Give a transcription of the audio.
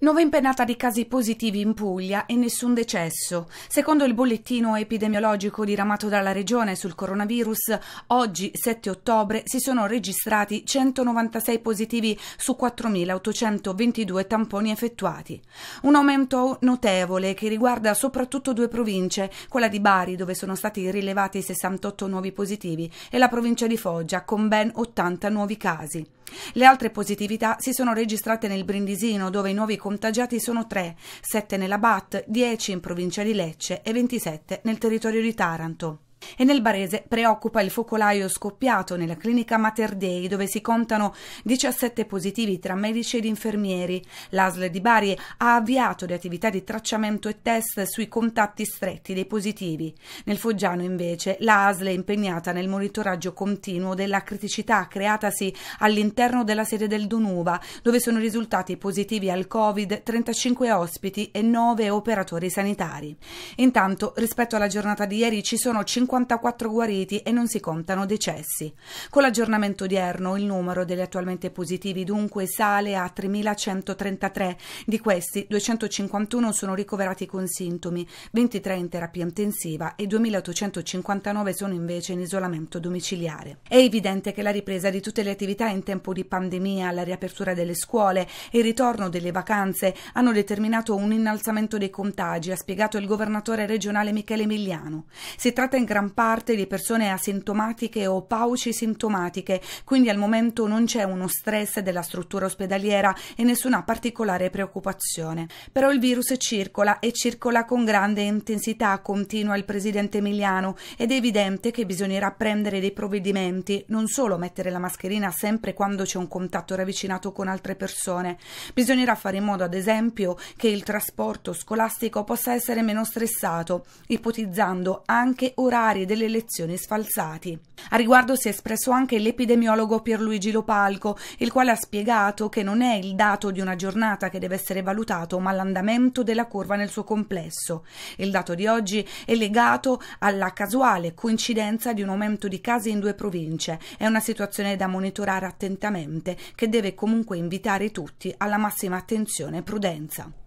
Nuova impennata di casi positivi in Puglia e nessun decesso. Secondo il bollettino epidemiologico diramato dalla Regione sul coronavirus, oggi 7 ottobre si sono registrati 196 positivi su 4.822 tamponi effettuati. Un aumento notevole che riguarda soprattutto due province, quella di Bari dove sono stati rilevati 68 nuovi positivi e la provincia di Foggia con ben 80 nuovi casi. Le altre positività si sono registrate nel Brindisino, dove i nuovi contagiati sono 3, 7 nella BAT, 10 in provincia di Lecce e 27 nel territorio di Taranto. E nel Barese preoccupa il focolaio scoppiato nella clinica Mater Dei, dove si contano 17 positivi tra medici ed infermieri. L'ASL di Bari ha avviato le attività di tracciamento e test sui contatti stretti dei positivi. Nel Foggiano, invece, l'ASL è impegnata nel monitoraggio continuo della criticità creatasi all'interno della sede del Donuva, dove sono risultati positivi al Covid 35 ospiti e 9 operatori sanitari. Intanto, rispetto alla giornata di ieri, ci sono 5 54 guariti e non si contano decessi. Con l'aggiornamento odierno il numero degli attualmente positivi dunque sale a 3.133, di questi 251 sono ricoverati con sintomi, 23 in terapia intensiva e 2.859 sono invece in isolamento domiciliare. È evidente che la ripresa di tutte le attività in tempo di pandemia, la riapertura delle scuole e il ritorno delle vacanze hanno determinato un innalzamento dei contagi, ha spiegato il governatore regionale Michele Emiliano. Si tratta in gran parte di persone asintomatiche o paucisintomatiche, quindi al momento non c'è uno stress della struttura ospedaliera e nessuna particolare preoccupazione. Però il virus circola e circola con grande intensità, continua il presidente Emiliano, ed è evidente che bisognerà prendere dei provvedimenti, non solo mettere la mascherina sempre quando c'è un contatto ravvicinato con altre persone. Bisognerà fare in modo, ad esempio, che il trasporto scolastico possa essere meno stressato, ipotizzando anche orari parlamentari e delle elezioni sfalsati. A riguardo si è espresso anche l'epidemiologo Pierluigi Lopalco, il quale ha spiegato che non è il dato di una giornata che deve essere valutato, ma l'andamento della curva nel suo complesso. Il dato di oggi è legato alla casuale coincidenza di un aumento di casi in due province. È una situazione da monitorare attentamente che deve comunque invitare tutti alla massima attenzione e prudenza.